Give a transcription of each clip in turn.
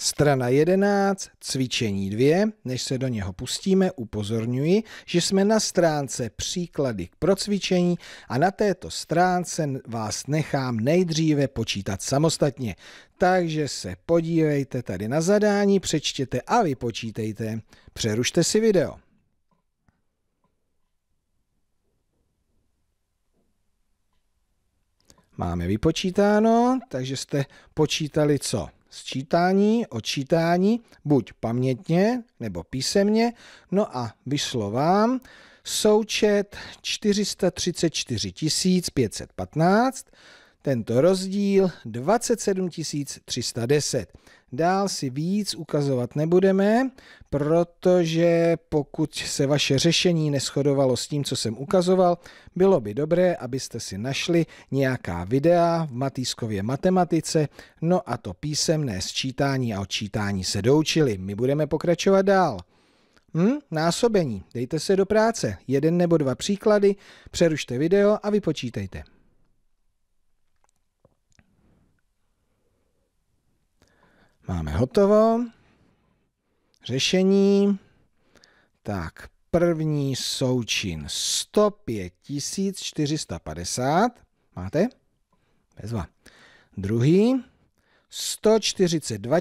Strana 11, cvičení 2, než se do něho pustíme, upozorňuji, že jsme na stránce příklady k procvičení a na této stránce vás nechám nejdříve počítat samostatně. Takže se podívejte tady na zadání, přečtěte a vypočítejte. Přerušte si video. Máme vypočítáno, takže jste počítali co? sčítání, odčítání, buď pamětně nebo písemně, no a vyšlo vám součet 434 515, tento rozdíl 27 310. Dál si víc ukazovat nebudeme, protože pokud se vaše řešení neschodovalo s tím, co jsem ukazoval, bylo by dobré, abyste si našli nějaká videa v Matýskově matematice, no a to písemné sčítání a odčítání se doučili. My budeme pokračovat dál. Hm? Násobení. Dejte se do práce. Jeden nebo dva příklady, přerušte video a vypočítejte. Máme hotovo. Řešení. Tak, první součin 105 450. Máte? Bezva. Druhý 142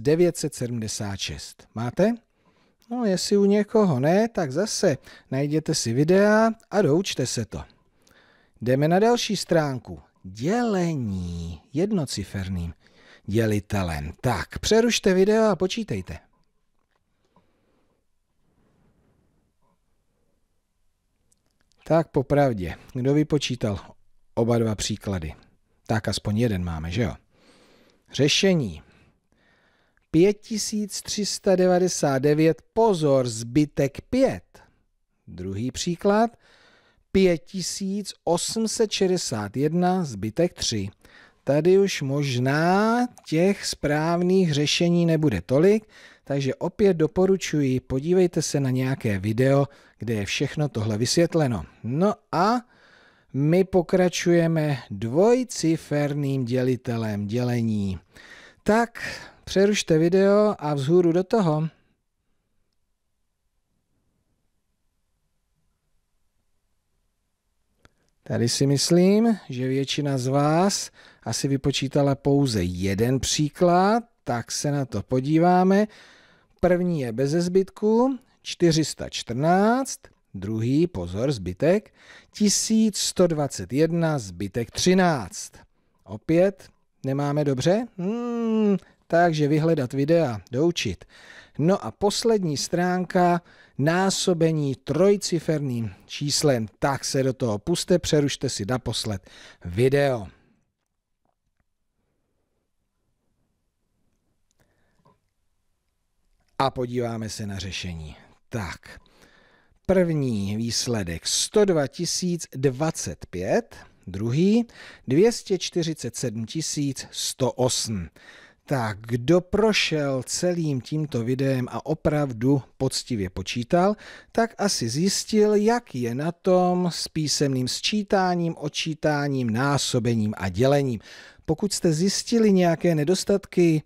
976. Máte? No, jestli u někoho ne, tak zase najděte si videa a doučte se to. Jdeme na další stránku. Dělení jednociferným dělitelem. Tak, přerušte video a počítejte. Tak popravdě, kdo vypočítal oba dva příklady? Tak aspoň jeden máme, že jo? Řešení. 5399, pozor, zbytek 5. Druhý příklad. 5861, zbytek 3 tady už možná těch správných řešení nebude tolik, takže opět doporučuji, podívejte se na nějaké video, kde je všechno tohle vysvětleno. No a my pokračujeme dvojciferným dělitelem dělení. Tak přerušte video a vzhůru do toho. Tady si myslím, že většina z vás asi vypočítala pouze jeden příklad, tak se na to podíváme. První je bez zbytku 414, druhý, pozor, zbytek 1121, zbytek 13. Opět nemáme dobře? Hmm, takže vyhledat videa, doučit. No a poslední stránka, násobení trojciferným číslem, tak se do toho puste, přerušte si naposled video. A podíváme se na řešení. Tak, první výsledek 102 025, druhý 247 108. Tak kdo prošel celým tímto videem a opravdu poctivě počítal, tak asi zjistil, jak je na tom s písemným sčítáním, odčítáním, násobením a dělením. Pokud jste zjistili nějaké nedostatky,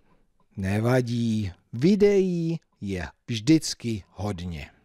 nevadí, videí je vždycky hodně.